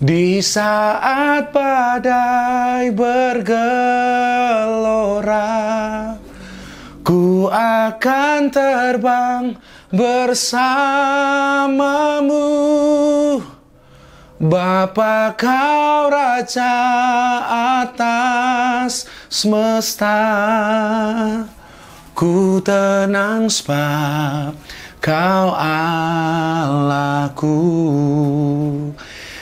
Di saat badai bergelora, ku akan terbang bersamamu. Bapa kau raja atas semesta, ku tenang sebab kau Allahku.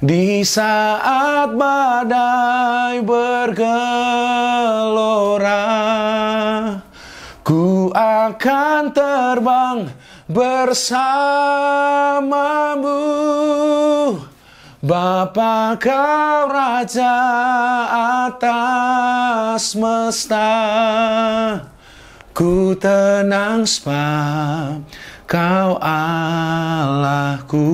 Di saat badai bergelora Ku akan terbang bersamamu Bapa kau raja atas semesta Ku tenang sebab kau Allahku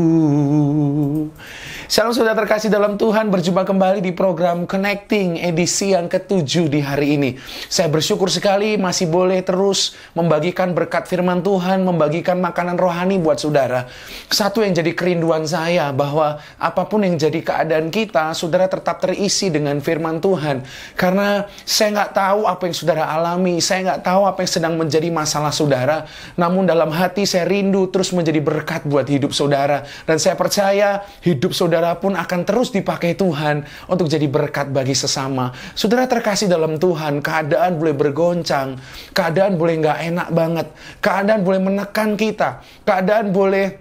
Salam sudah terkasih dalam Tuhan, berjumpa kembali di program Connecting edisi yang ketujuh di hari ini. Saya bersyukur sekali masih boleh terus membagikan berkat firman Tuhan, membagikan makanan rohani buat saudara. Satu yang jadi kerinduan saya bahwa apapun yang jadi keadaan kita, saudara tetap terisi dengan firman Tuhan. Karena saya nggak tahu apa yang saudara alami, saya nggak tahu apa yang sedang menjadi masalah saudara. Namun dalam hati saya rindu terus menjadi berkat buat hidup saudara. Dan saya percaya hidup saudara saudara pun akan terus dipakai Tuhan untuk jadi berkat bagi sesama. Saudara terkasih dalam Tuhan, keadaan boleh bergoncang, keadaan boleh nggak enak banget, keadaan boleh menekan kita, keadaan boleh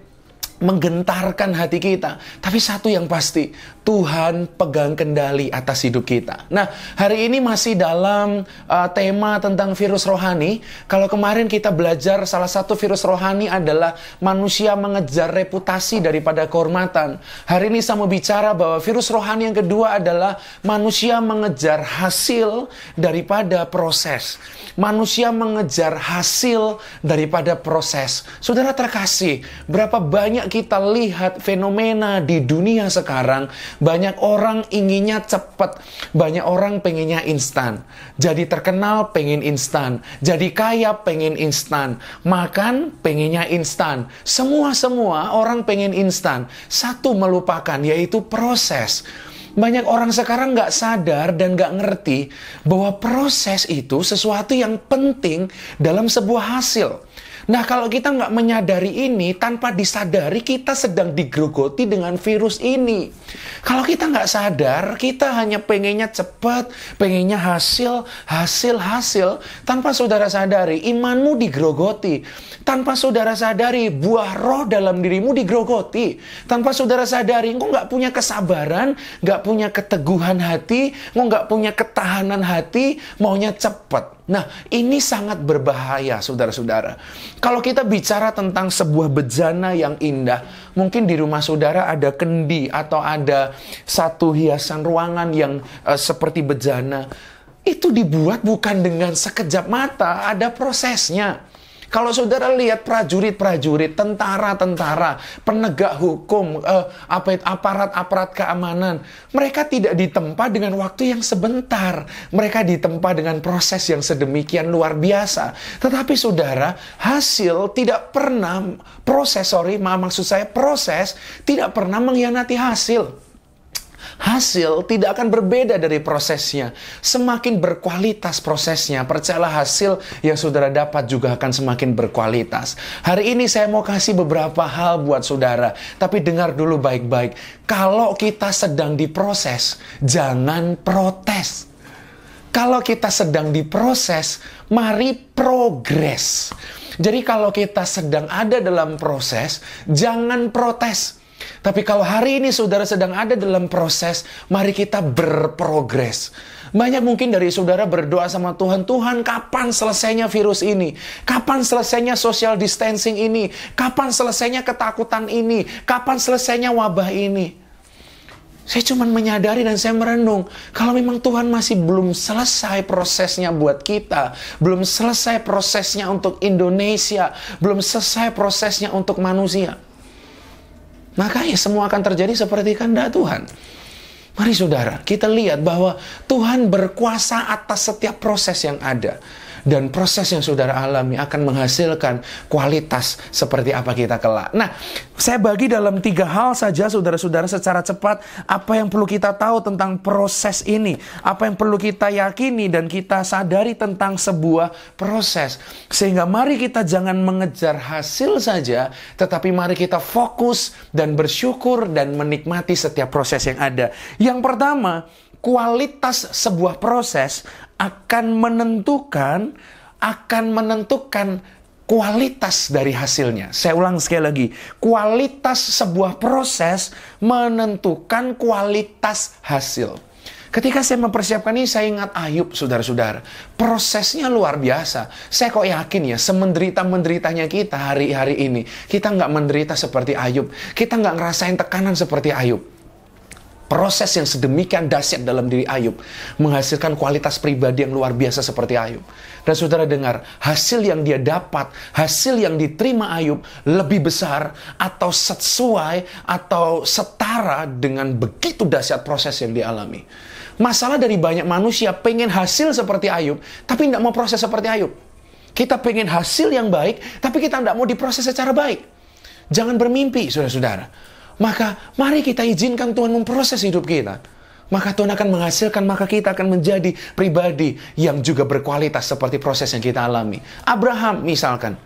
menggentarkan hati kita. Tapi satu yang pasti, Tuhan pegang kendali atas hidup kita. Nah, hari ini masih dalam uh, tema tentang virus rohani. Kalau kemarin kita belajar salah satu virus rohani adalah manusia mengejar reputasi daripada kehormatan. Hari ini saya mau bicara bahwa virus rohani yang kedua adalah manusia mengejar hasil daripada proses. Manusia mengejar hasil daripada proses. Saudara terkasih, berapa banyak kita lihat fenomena di dunia sekarang, banyak orang inginnya cepat, banyak orang pengennya instan. Jadi terkenal pengen instan, jadi kaya pengen instan, makan pengennya instan. Semua-semua orang pengen instan. Satu melupakan, yaitu proses. Banyak orang sekarang nggak sadar dan nggak ngerti bahwa proses itu sesuatu yang penting dalam sebuah hasil. Nah, kalau kita nggak menyadari ini, tanpa disadari kita sedang digrogoti dengan virus ini. Kalau kita nggak sadar, kita hanya pengennya cepat, pengennya hasil, hasil, hasil. Tanpa saudara sadari, imanmu digrogoti Tanpa saudara sadari, buah roh dalam dirimu digrogoti Tanpa saudara sadari, engkau nggak punya kesabaran, nggak punya keteguhan hati, engkau nggak punya ketahanan hati, maunya cepat. Nah, ini sangat berbahaya, saudara-saudara. Kalau kita bicara tentang sebuah bejana yang indah, mungkin di rumah saudara ada kendi atau ada satu hiasan ruangan yang uh, seperti bejana. Itu dibuat bukan dengan sekejap mata, ada prosesnya. Kalau saudara lihat prajurit-prajurit, tentara-tentara, penegak hukum, eh, apa aparat-aparat keamanan, mereka tidak ditempa dengan waktu yang sebentar. Mereka ditempa dengan proses yang sedemikian luar biasa. Tetapi saudara, hasil tidak pernah proses sorry, maaf maksud saya proses tidak pernah mengkhianati hasil hasil tidak akan berbeda dari prosesnya. Semakin berkualitas prosesnya, percayalah hasil yang saudara dapat juga akan semakin berkualitas. Hari ini saya mau kasih beberapa hal buat saudara, tapi dengar dulu baik-baik. Kalau kita sedang diproses, jangan protes. Kalau kita sedang diproses, mari progres. Jadi kalau kita sedang ada dalam proses, jangan protes tapi kalau hari ini saudara sedang ada dalam proses, mari kita berprogres. Banyak mungkin dari saudara berdoa sama Tuhan, Tuhan kapan selesainya virus ini? Kapan selesainya social distancing ini? Kapan selesainya ketakutan ini? Kapan selesainya wabah ini? Saya cuma menyadari dan saya merenung, kalau memang Tuhan masih belum selesai prosesnya buat kita, belum selesai prosesnya untuk Indonesia, belum selesai prosesnya untuk manusia. Maka ya semua akan terjadi seperti kehendak Tuhan. Mari saudara, kita lihat bahwa Tuhan berkuasa atas setiap proses yang ada dan proses yang saudara alami akan menghasilkan kualitas seperti apa kita kelak. Nah, saya bagi dalam tiga hal saja saudara-saudara secara cepat apa yang perlu kita tahu tentang proses ini, apa yang perlu kita yakini dan kita sadari tentang sebuah proses. Sehingga mari kita jangan mengejar hasil saja, tetapi mari kita fokus dan bersyukur dan menikmati setiap proses yang ada. Yang pertama, kualitas sebuah proses akan menentukan akan menentukan kualitas dari hasilnya. Saya ulang sekali lagi, kualitas sebuah proses menentukan kualitas hasil. Ketika saya mempersiapkan ini, saya ingat Ayub, saudara-saudara. Prosesnya luar biasa. Saya kok yakin ya, semenderita-menderitanya kita hari-hari ini, kita nggak menderita seperti Ayub. Kita nggak ngerasain tekanan seperti Ayub proses yang sedemikian dahsyat dalam diri Ayub menghasilkan kualitas pribadi yang luar biasa seperti Ayub. Dan saudara dengar, hasil yang dia dapat, hasil yang diterima Ayub lebih besar atau sesuai atau setara dengan begitu dahsyat proses yang dialami. Masalah dari banyak manusia pengen hasil seperti Ayub, tapi tidak mau proses seperti Ayub. Kita pengen hasil yang baik, tapi kita tidak mau diproses secara baik. Jangan bermimpi, saudara-saudara maka mari kita izinkan Tuhan memproses hidup kita. Maka Tuhan akan menghasilkan, maka kita akan menjadi pribadi yang juga berkualitas seperti proses yang kita alami. Abraham misalkan,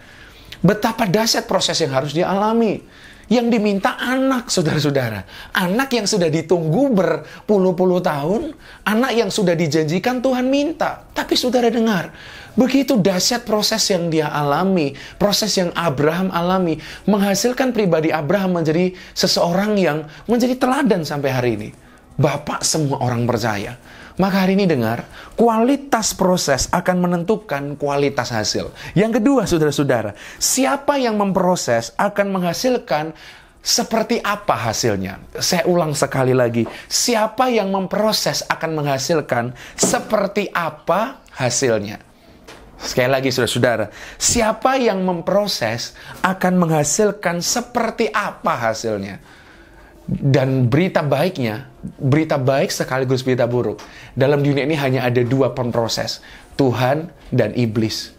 betapa dahsyat proses yang harus dia alami yang diminta anak, saudara-saudara. Anak yang sudah ditunggu berpuluh-puluh tahun, anak yang sudah dijanjikan Tuhan minta. Tapi saudara dengar, begitu dahsyat proses yang dia alami, proses yang Abraham alami, menghasilkan pribadi Abraham menjadi seseorang yang menjadi teladan sampai hari ini. Bapak semua orang percaya. Maka hari ini dengar, kualitas proses akan menentukan kualitas hasil. Yang kedua, saudara-saudara, siapa yang memproses akan menghasilkan seperti apa hasilnya? Saya ulang sekali lagi, siapa yang memproses akan menghasilkan seperti apa hasilnya. Sekali lagi, saudara-saudara, siapa yang memproses akan menghasilkan seperti apa hasilnya. Dan berita baiknya, berita baik sekaligus berita buruk. Dalam dunia ini hanya ada dua pemproses, Tuhan dan iblis.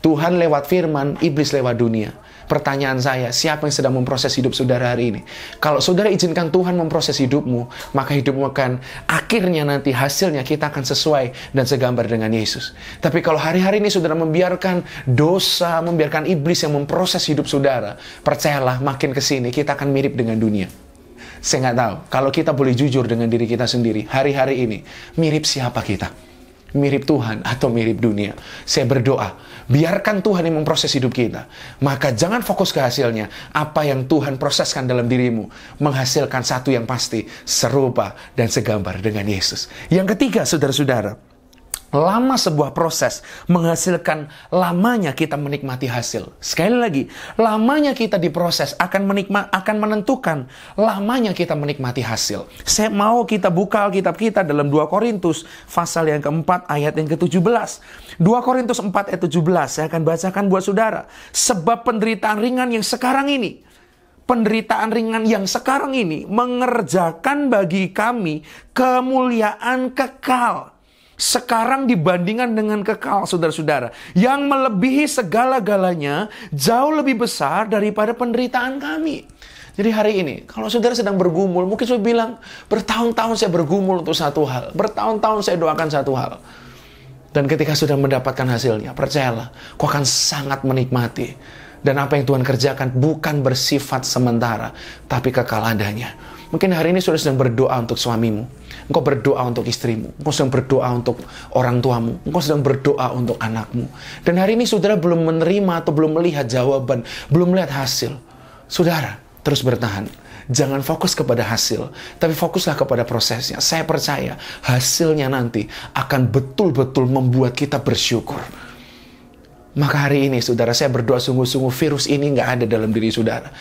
Tuhan lewat firman, iblis lewat dunia Pertanyaan saya, siapa yang sedang memproses hidup saudara hari ini? Kalau saudara izinkan Tuhan memproses hidupmu, maka hidupmu akan akhirnya nanti hasilnya kita akan sesuai dan segambar dengan Yesus. Tapi kalau hari-hari ini saudara membiarkan dosa, membiarkan iblis yang memproses hidup saudara, percayalah makin ke sini kita akan mirip dengan dunia. Saya nggak tahu, kalau kita boleh jujur dengan diri kita sendiri, hari-hari ini mirip siapa kita mirip Tuhan atau mirip dunia. Saya berdoa, biarkan Tuhan yang memproses hidup kita. Maka jangan fokus ke hasilnya. Apa yang Tuhan proseskan dalam dirimu menghasilkan satu yang pasti, serupa dan segambar dengan Yesus. Yang ketiga, saudara-saudara, lama sebuah proses menghasilkan lamanya kita menikmati hasil. Sekali lagi, lamanya kita diproses akan menikmat akan menentukan lamanya kita menikmati hasil. Saya mau kita buka Alkitab kita dalam 2 Korintus pasal yang keempat ayat yang ke-17. 2 Korintus 4 ayat 17 saya akan bacakan buat saudara. Sebab penderitaan ringan yang sekarang ini penderitaan ringan yang sekarang ini mengerjakan bagi kami kemuliaan kekal sekarang dibandingkan dengan kekal, saudara-saudara, yang melebihi segala-galanya jauh lebih besar daripada penderitaan kami. Jadi hari ini, kalau saudara sedang bergumul, mungkin saya bilang, bertahun-tahun saya bergumul untuk satu hal, bertahun-tahun saya doakan satu hal. Dan ketika sudah mendapatkan hasilnya, percayalah, kau akan sangat menikmati. Dan apa yang Tuhan kerjakan bukan bersifat sementara, tapi kekal adanya. Mungkin hari ini saudara sedang berdoa untuk suamimu Engkau berdoa untuk istrimu. Engkau sedang berdoa untuk orang tuamu. Engkau sedang berdoa untuk anakmu. Dan hari ini saudara belum menerima atau belum melihat jawaban, belum melihat hasil. Saudara, terus bertahan. Jangan fokus kepada hasil, tapi fokuslah kepada prosesnya. Saya percaya hasilnya nanti akan betul-betul membuat kita bersyukur. Maka hari ini saudara saya berdoa sungguh-sungguh virus ini nggak ada dalam diri saudara.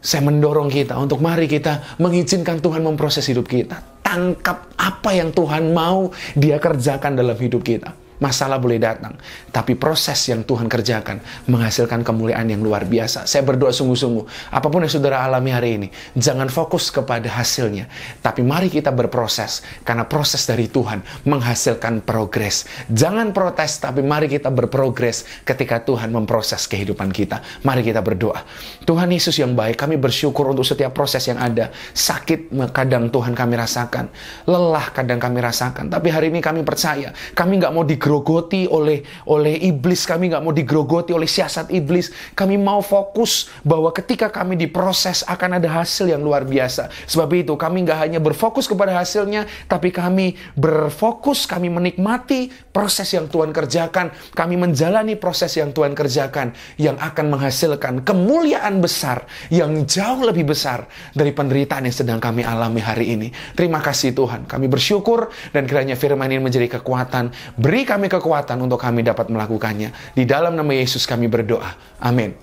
Saya mendorong kita untuk mari kita mengizinkan Tuhan memproses hidup kita tangkap apa yang Tuhan mau dia kerjakan dalam hidup kita masalah boleh datang, tapi proses yang Tuhan kerjakan menghasilkan kemuliaan yang luar biasa. Saya berdoa sungguh-sungguh, apapun yang saudara alami hari ini, jangan fokus kepada hasilnya, tapi mari kita berproses, karena proses dari Tuhan menghasilkan progres. Jangan protes, tapi mari kita berprogres ketika Tuhan memproses kehidupan kita. Mari kita berdoa. Tuhan Yesus yang baik, kami bersyukur untuk setiap proses yang ada. Sakit kadang Tuhan kami rasakan, lelah kadang kami rasakan, tapi hari ini kami percaya, kami nggak mau digerus digrogoti oleh oleh iblis, kami nggak mau digrogoti oleh siasat iblis. Kami mau fokus bahwa ketika kami diproses akan ada hasil yang luar biasa. Sebab itu kami nggak hanya berfokus kepada hasilnya, tapi kami berfokus, kami menikmati proses yang Tuhan kerjakan. Kami menjalani proses yang Tuhan kerjakan yang akan menghasilkan kemuliaan besar yang jauh lebih besar dari penderitaan yang sedang kami alami hari ini. Terima kasih Tuhan. Kami bersyukur dan kiranya firman ini menjadi kekuatan. Beri kami kami kekuatan untuk kami dapat melakukannya. Di dalam nama Yesus kami berdoa. Amin.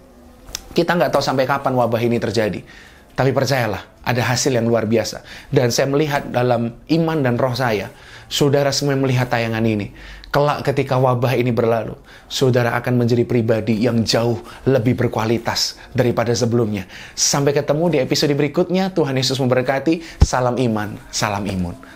Kita nggak tahu sampai kapan wabah ini terjadi. Tapi percayalah, ada hasil yang luar biasa. Dan saya melihat dalam iman dan roh saya, saudara semua yang melihat tayangan ini, kelak ketika wabah ini berlalu, saudara akan menjadi pribadi yang jauh lebih berkualitas daripada sebelumnya. Sampai ketemu di episode berikutnya, Tuhan Yesus memberkati. Salam iman, salam imun.